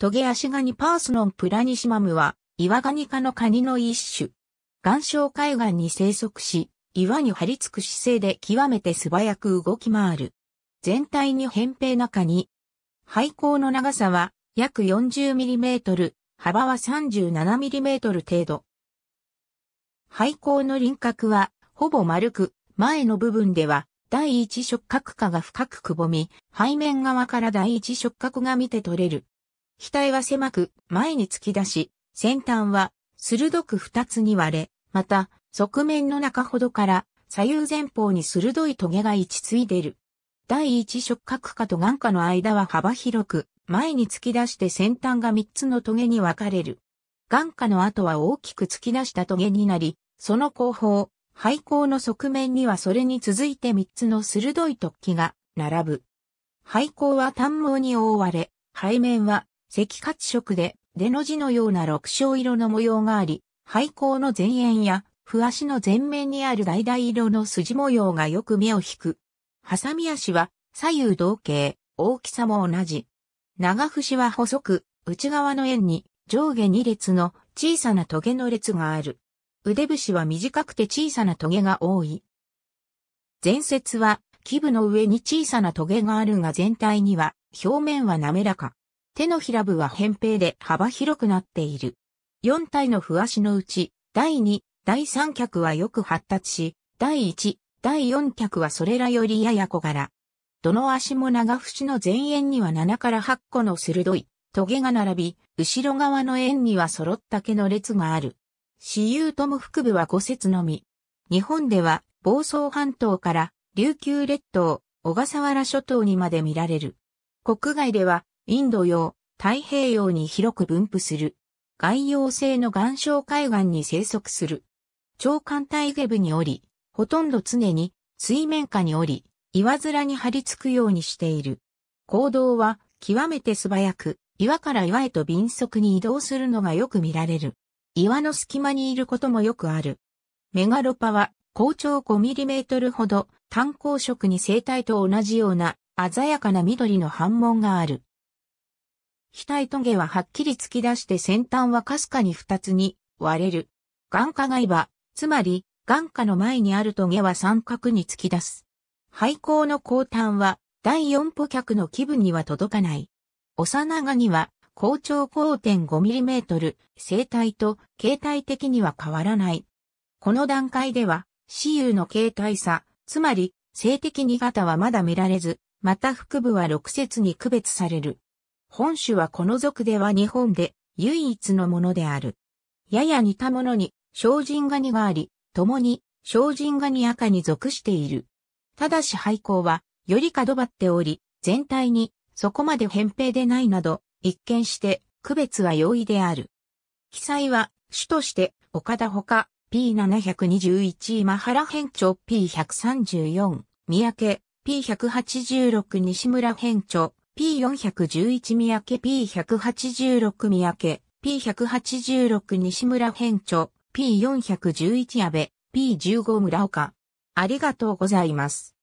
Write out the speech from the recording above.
トゲアシガニパースノンプラニシマムは、岩ガニ科のカニの一種。岩礁海岸に生息し、岩に張り付く姿勢で極めて素早く動き回る。全体に扁平なカニ。背甲の長さは約4 0トル、幅は3 7トル程度。背甲の輪郭はほぼ丸く、前の部分では第一触覚下が深くくぼみ、背面側から第一触覚が見て取れる。額は狭く、前に突き出し、先端は鋭く二つに割れ、また、側面の中ほどから左右前方に鋭い棘が位置ついでる。第一触角下と眼下の間は幅広く、前に突き出して先端が三つの棘に分かれる。眼下の後は大きく突き出した棘になり、その後方、背後の側面にはそれに続いて三つの鋭い突起が並ぶ。背後は短毛に覆われ、背面は赤褐色で、出の字のような六章色の模様があり、廃校の前縁や、不足の前面にある橙色の筋模様がよく目を引く。ハサミ足は左右同型、大きさも同じ。長節は細く、内側の円に上下2列の小さなトゲの列がある。腕節は短くて小さなトゲが多い。前節は基部の上に小さなトゲがあるが全体には表面は滑らか。手のひら部は扁平で幅広くなっている。4体の不足のうち、第2、第3脚はよく発達し、第1、第4脚はそれらよりやや小柄。どの足も長節の前縁には7から8個の鋭い、棘が並び、後ろ側の縁には揃った毛の列がある。私有とも腹部は5節のみ。日本では、房総半島から、琉球列島、小笠原諸島にまで見られる。国外では、インド洋、太平洋に広く分布する。外洋性の岩礁海岸に生息する。長寒帯下部におり、ほとんど常に水面下におり、岩面に張り付くようにしている。行動は極めて素早く、岩から岩へと敏速に移動するのがよく見られる。岩の隙間にいることもよくある。メガロパは、高長5トルほど、炭鉱色に生態と同じような鮮やかな緑の反紋がある。額棘ははっきり突き出して先端はかすかに二つに割れる。眼下外場、つまり眼下の前にある棘は三角に突き出す。廃校の後端は第四歩脚の気分には届かない。幼がには校長 5.5mm、生体と形態的には変わらない。この段階では、私有の形態差、つまり、性的に型はまだ見られず、また腹部は6節に区別される。本種はこの属では日本で唯一のものである。やや似たものに、精進ガニがあり、共に、精進ガニ赤に属している。ただし廃校は、より角張っており、全体に、そこまで扁平でないなど、一見して、区別は容易である。記載は、主として、岡田ほか、P721 今原編長 P134、三宅、P186 西村編長、P411 三宅 P186 三宅 P186 西村編著 P411 安倍 P15 村岡ありがとうございます。